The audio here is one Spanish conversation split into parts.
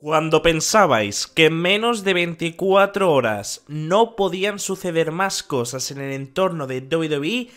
Cuando pensabais que en menos de 24 horas no podían suceder más cosas en el entorno de WWE,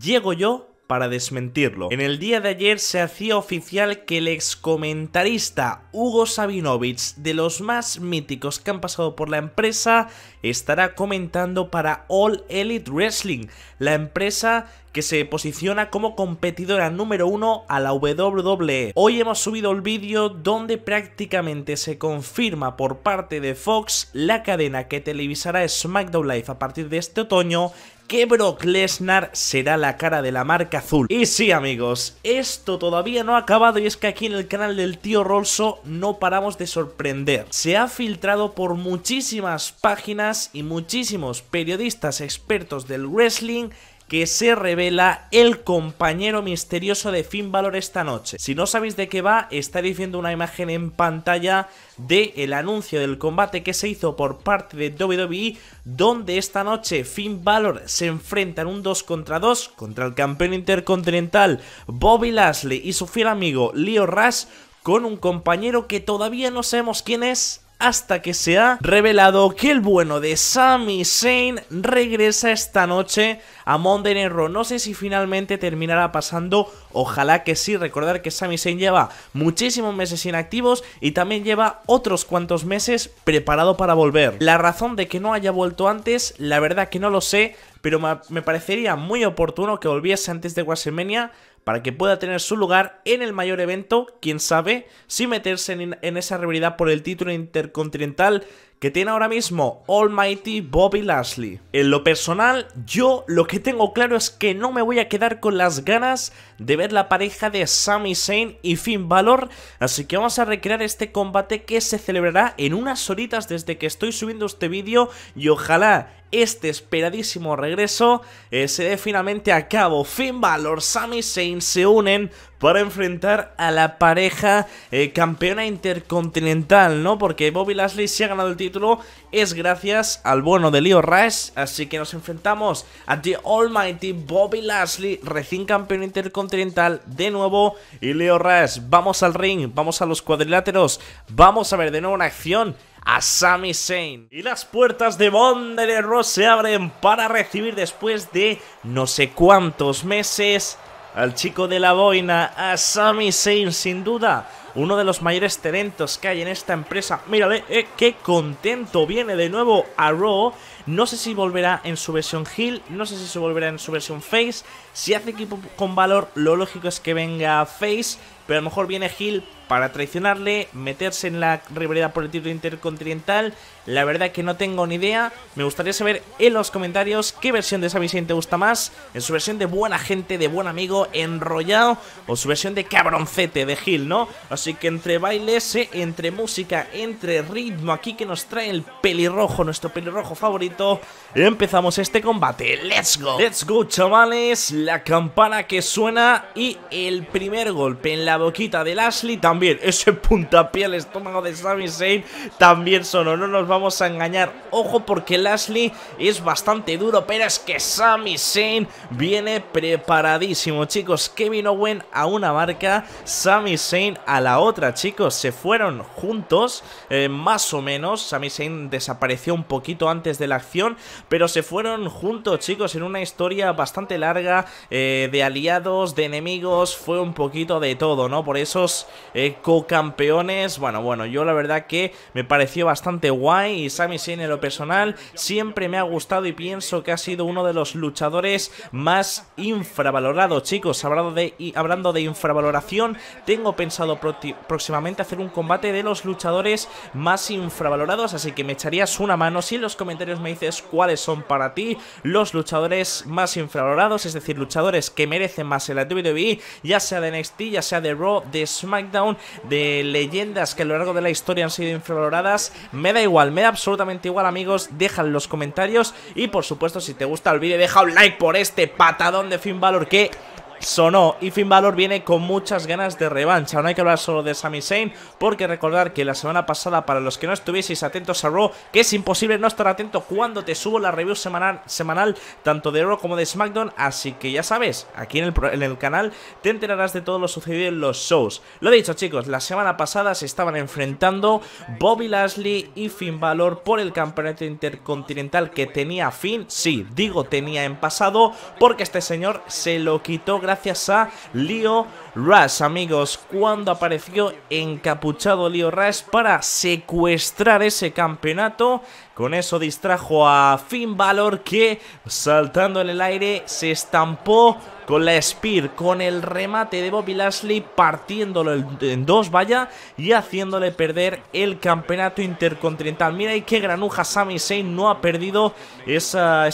llego yo para desmentirlo. En el día de ayer se hacía oficial que el ex comentarista Hugo Sabinovich, de los más míticos que han pasado por la empresa, estará comentando para All Elite Wrestling, la empresa que se posiciona como competidora número uno a la WWE. Hoy hemos subido el vídeo donde prácticamente se confirma por parte de Fox la cadena que televisará SmackDown Live a partir de este otoño que Brock Lesnar será la cara de la marca azul. Y sí, amigos, esto todavía no ha acabado y es que aquí en el canal del tío Rolso no paramos de sorprender. Se ha filtrado por muchísimas páginas y muchísimos periodistas expertos del wrestling que se revela el compañero misterioso de Finn Balor esta noche. Si no sabéis de qué va, está diciendo una imagen en pantalla del el anuncio del combate que se hizo por parte de WWE, donde esta noche Finn Balor se enfrenta en un 2 contra 2 contra el campeón intercontinental Bobby Lashley y su fiel amigo Leo Rush con un compañero que todavía no sabemos quién es hasta que se ha revelado que el bueno de Sami Zayn regresa esta noche a Monday Night No sé si finalmente terminará pasando, ojalá que sí. Recordar que Sami Zayn lleva muchísimos meses inactivos y también lleva otros cuantos meses preparado para volver. La razón de que no haya vuelto antes, la verdad que no lo sé pero me parecería muy oportuno que volviese antes de WrestleMania para que pueda tener su lugar en el mayor evento, quién sabe, sin meterse en, esa rivalidad por el título intercontinental que tiene ahora mismo Almighty Bobby Lashley. En lo personal, yo lo que tengo claro es que no me voy a quedar con las ganas de ver la pareja de Sami Zayn y Finn Balor, así que vamos a recrear este combate que se celebrará en unas horitas desde que estoy subiendo este vídeo y ojalá este esperadísimo regreso eh, se dé finalmente a cabo. Finn Balor, Sami Zayn se unen para enfrentar a la pareja eh, campeona intercontinental, ¿no? Porque Bobby Lashley si ha ganado el título es gracias al bueno de Leo Rice así que nos enfrentamos a The Almighty Bobby Lashley, recién campeón intercontinental de nuevo, y Leo Rice, vamos al ring, vamos a los cuadriláteros, vamos a ver de nuevo una acción a Sami Zayn. Y las puertas de de Ross se abren para recibir después de no sé cuántos meses al chico de la boina, a Sami Zayn sin duda uno de los mayores talentos que hay en esta empresa. Mírale, eh, qué contento viene de nuevo a Raw. No sé si volverá en su versión Hill. no sé si se volverá en su versión Face. Si hace equipo con valor, lo lógico es que venga Face, pero a lo mejor viene Gil para traicionarle, meterse en la rivalidad por el título intercontinental. La verdad que no tengo ni idea. Me gustaría saber en los comentarios qué versión de Sami te gusta más. En su versión de buena gente, de buen amigo, enrollado, o su versión de cabroncete, de Gil, ¿no? que entre bailes, entre música, entre ritmo aquí que nos trae el pelirrojo, nuestro pelirrojo favorito, empezamos este combate. ¡Let's go! ¡Let's go, chavales! La campana que suena y el primer golpe en la boquita de Lashley también. Ese puntapié al estómago de Sami Zayn también sonó. No nos vamos a engañar. Ojo porque Lashley es bastante duro, pero es que Sami Zayn viene preparadísimo, chicos. Kevin Owen a una marca, Sami Zayn a la otra, chicos. Se fueron juntos, eh, más o menos. Sami Zayn desapareció un poquito antes de la acción, pero se fueron juntos, chicos, en una historia bastante larga eh, de aliados, de enemigos. Fue un poquito de todo, ¿no? Por esos eh, co-campeones. Bueno, bueno, yo la verdad que me pareció bastante guay y Sami Zayn en lo personal siempre me ha gustado y pienso que ha sido uno de los luchadores más infravalorados, chicos. Hablando de, hablando de infravaloración, tengo pensado próximamente hacer un combate de los luchadores más infravalorados, así que me echarías una mano si en los comentarios me dices cuáles son para ti los luchadores más infravalorados, es decir, luchadores que merecen más en la WWE, ya sea de NXT, ya sea de Raw, de SmackDown, de leyendas que a lo largo de la historia han sido infravaloradas, me da igual, me da absolutamente igual amigos, dejan los comentarios y por supuesto si te gusta el vídeo deja un like por este patadón de Finn valor que sonó y Finn Balor viene con muchas ganas de revancha. No hay que hablar solo de Sami Zayn porque recordar que la semana pasada para los que no estuvieseis atentos a Raw, que es imposible no estar atento cuando te subo la review semanal, semanal tanto de Raw como de SmackDown, así que ya sabes, aquí en el, canal te enterarás de todo lo sucedido en los shows. Lo he dicho chicos, la semana pasada se estaban enfrentando Bobby Lashley y Finn Balor por el campeonato intercontinental que tenía fin. sí, digo tenía en pasado porque este señor se lo quitó gracias a Leo... Rush, amigos, cuando apareció encapuchado Leo Rush para secuestrar ese campeonato. Con eso distrajo a Finn Balor que saltando en el aire se estampó con la Spear, con el remate de Bobby Lashley partiéndolo en dos, vaya, y haciéndole perder el campeonato intercontinental. Mira ahí qué granuja Sami Zayn no ha perdido esa,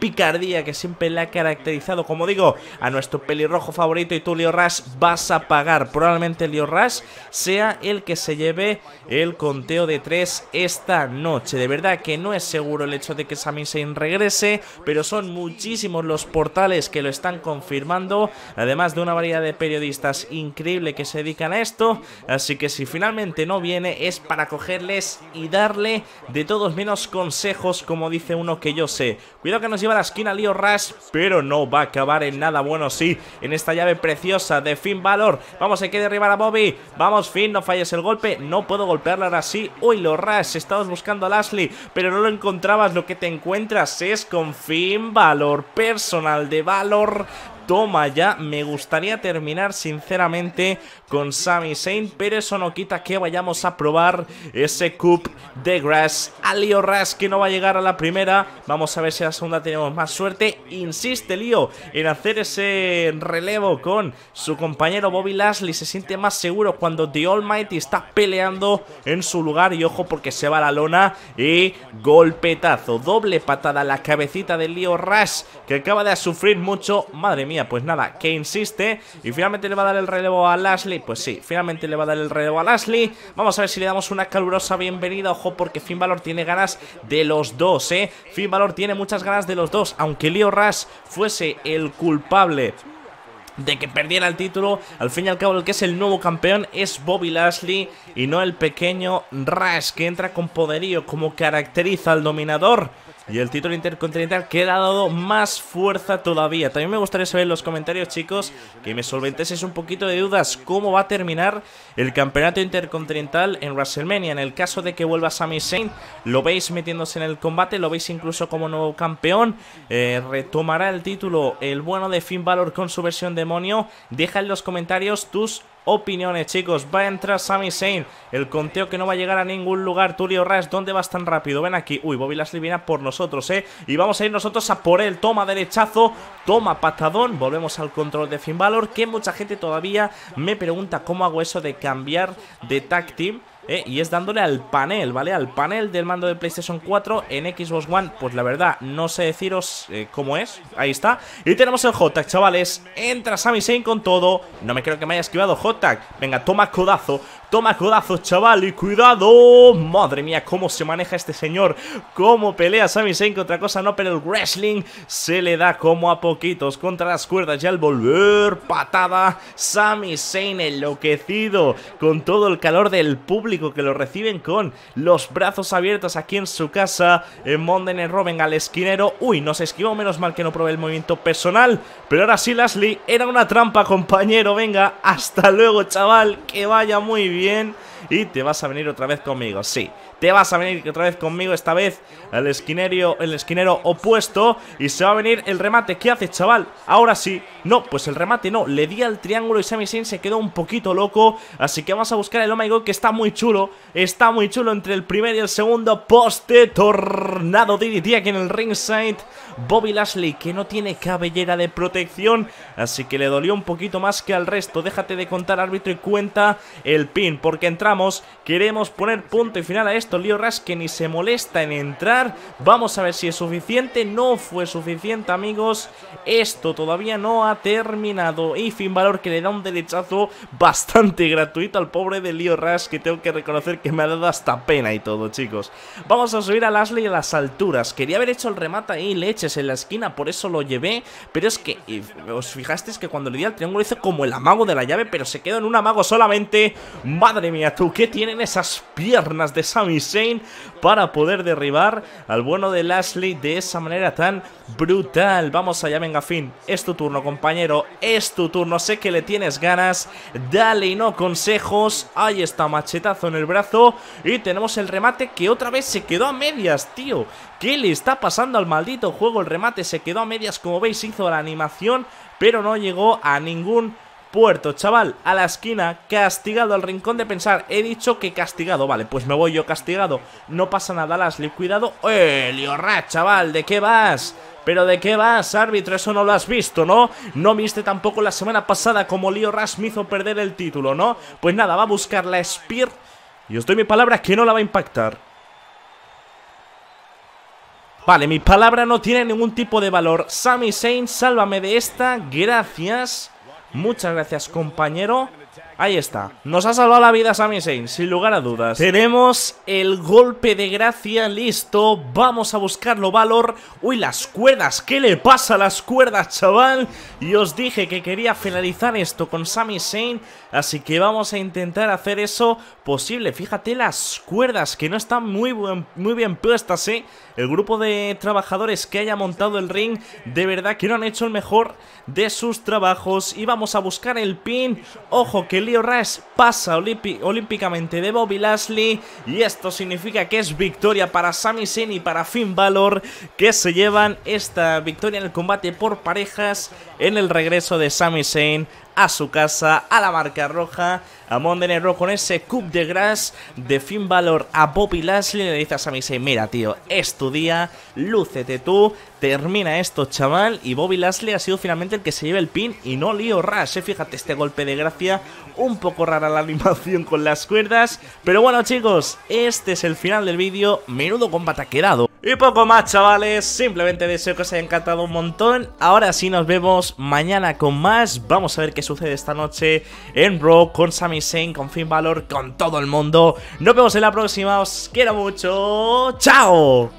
picardía que siempre le ha caracterizado, como digo, a nuestro pelirrojo favorito y Leo Rush, vas a pagar. Probablemente Leo Rush sea el que se lleve el conteo de 3 esta noche. De verdad que no es seguro el hecho de que Sami Zayn regrese, pero son muchísimos los portales que lo están confirmando, además de una variedad de periodistas increíble que se dedican a esto, así que si finalmente no viene es para cogerles y darle de todos menos consejos, como dice uno que yo sé. Cuidado que nos lleva a la esquina Leo Rush, pero no va a acabar en nada bueno, sí, en esta llave preciosa de fin Valor. Vamos, hay que derribar a Bobby. Vamos, fin no falles el golpe. No puedo golpearla ahora sí. Uy, lo ras. Estabas buscando a Lashley, pero no lo encontrabas. Lo que te encuentras es con fin Valor. Personal de Valor toma ya. Me gustaría terminar sinceramente con Sami Zayn, pero eso no quita que vayamos a probar ese cup de Grass. Leo Rush que no va a llegar a la primera. Vamos a ver si a la segunda tenemos más suerte. Insiste Leo en hacer ese relevo con su compañero Bobby Lashley. Se siente más seguro cuando The Almighty está peleando en su lugar. Y ojo porque se va la lona y golpetazo. Doble patada a la cabecita de Leo Rush que acaba de sufrir mucho. Madre mía pues nada, que insiste Y finalmente le va a dar el relevo a Lashley Pues sí, finalmente le va a dar el relevo a Lashley Vamos a ver si le damos una calurosa bienvenida Ojo, porque Finn Balor tiene ganas de los dos, eh Finn Balor tiene muchas ganas de los dos Aunque Leo Rush fuese el culpable de que perdiera el título. Al fin y al cabo, el que es el nuevo campeón es Bobby Lashley y no el pequeño Rash, que entra con poderío como caracteriza al dominador. Y el título intercontinental que ha dado más fuerza todavía. También me gustaría saber en los comentarios, chicos, que me solventeses un poquito de dudas. ¿Cómo va a terminar el campeonato intercontinental en WrestleMania? En el caso de que vuelva Sami Zayn, ¿lo veis metiéndose en el combate? ¿Lo veis incluso como nuevo campeón? Eh, ¿Retomará el título el bueno de Finn Balor con su versión de demonio. Deja en los comentarios tus opiniones, chicos. Va a entrar Sami Zayn. El conteo que no va a llegar a ningún lugar. Tulio Ras, ¿dónde vas tan rápido? Ven aquí. Uy, Bobby Lashley viene por nosotros, ¿eh? Y vamos a ir nosotros a por él. Toma derechazo, toma patadón. Volvemos al control de Finn Balor, que mucha gente todavía me pregunta cómo hago eso de cambiar de tag team. Eh, y es dándole al panel, ¿vale? Al panel del mando de PlayStation 4 en Xbox One. Pues la verdad, no sé deciros eh, cómo es. Ahí está. Y tenemos el hot tag, chavales. Entra Sami Zayn con todo. No me creo que me haya esquivado hot Venga, toma codazo. Toma codazos chaval, y cuidado. Madre mía, cómo se maneja este señor. Cómo pelea Sami Zayn otra cosa no, pero el wrestling se le da como a poquitos contra las cuerdas. Y al volver, patada, Sami Zayn enloquecido con todo el calor del público que lo reciben con los brazos abiertos aquí en su casa. En Monden en Robin al esquinero. Uy, nos esquivó, menos mal que no probé el movimiento personal. Pero ahora sí, Lashley, era una trampa, compañero. Venga, hasta luego, chaval, que vaya muy bien y te vas a venir otra vez conmigo. Sí, te vas a venir otra vez conmigo, esta vez Al esquinerio, el esquinero opuesto. Y se va a venir el remate. ¿Qué hace, chaval? Ahora sí. No, pues el remate no. Le di al triángulo y Sami Zayn se quedó un poquito loco. Así que vamos a buscar el Oh My God, que está muy chulo. Está muy chulo entre el primer y el segundo poste. Tornado DDT aquí en el ringside. Bobby Lashley, que no tiene cabellera de protección. Así que le dolió un poquito más que al resto. Déjate de contar, árbitro, y cuenta el pin. Porque entramos, queremos poner punto y final a esto. Lío Ras que ni se molesta en entrar. Vamos a ver si es suficiente. No fue suficiente, amigos. Esto todavía no ha terminado. Y Finvalor que le da un derechazo bastante gratuito al pobre de Ras que tengo que reconocer que me ha dado hasta pena y todo, chicos. Vamos a subir a Lashley a las alturas. Quería haber hecho el remate ahí, leches en la esquina, por eso lo llevé. Pero es que, ¿os fijasteis que cuando le di al triángulo hizo como el amago de la llave? Pero se quedó en un amago solamente. Madre mía, tú, ¿qué tienen esas piernas de Sami para poder derribar al bueno de Lashley de esa manera tan brutal. Vamos allá, venga, fin. Es tu turno, compañero. Es tu turno. Sé que le tienes ganas. Dale y no consejos. Ahí está, machetazo en el brazo. Y tenemos el remate que otra vez se quedó a medias, tío. ¿Qué le está pasando al maldito juego? El remate se quedó a medias, como veis, hizo la animación, pero no llegó a ningún Puerto, chaval, a la esquina, castigado al rincón de pensar. He dicho que castigado, vale, pues me voy yo castigado. No pasa nada, Lashley, cuidado. ¡Eh, chaval! ¿De qué vas? ¿Pero de qué vas, árbitro? Eso no lo has visto, ¿no? No viste tampoco la semana pasada como Leo me hizo perder el título, ¿no? Pues nada, va a buscar la Spear y os doy mi palabra que no la va a impactar. Vale, mi palabra no tiene ningún tipo de valor. Sami saint sálvame de esta, gracias. Muchas gracias, compañero. Ahí está. Nos ha salvado la vida Sami Zayn, sin lugar a dudas. Tenemos el golpe de gracia listo. Vamos a buscarlo, Valor. Uy, las cuerdas. ¿Qué le pasa a las cuerdas, chaval? Y os dije que quería finalizar esto con Sami Zayn. Así que vamos a intentar hacer eso posible. Fíjate las cuerdas que no están muy, muy bien puestas, ¿eh? El grupo de trabajadores que haya montado el ring, de verdad que no han hecho el mejor de sus trabajos. Y vamos a buscar el pin. Ojo que Leo Rice pasa olímpicamente de Bobby Lashley. Y esto significa que es victoria para Sami Zayn y para Finn Balor, que se llevan esta victoria en el combate por parejas en el regreso de Sami Zayn a su casa, a la marca roja, a Montenegro con ese cup de gras de fin valor a Bobby Lashley. Le dices a mí mira tío, es tu día, lúcete tú, termina esto chaval. Y Bobby Lashley ha sido finalmente el que se lleva el pin y no lío Rash, ¿eh? fíjate este golpe de gracia, un poco rara la animación con las cuerdas. Pero bueno chicos, este es el final del vídeo, menudo combate ha quedado. Y poco más chavales, simplemente deseo que os haya encantado un montón Ahora sí nos vemos mañana con más Vamos a ver qué sucede esta noche en Bro con Sami Zayn, con Finn Balor, con todo el mundo Nos vemos en la próxima, os quiero mucho, ¡chao!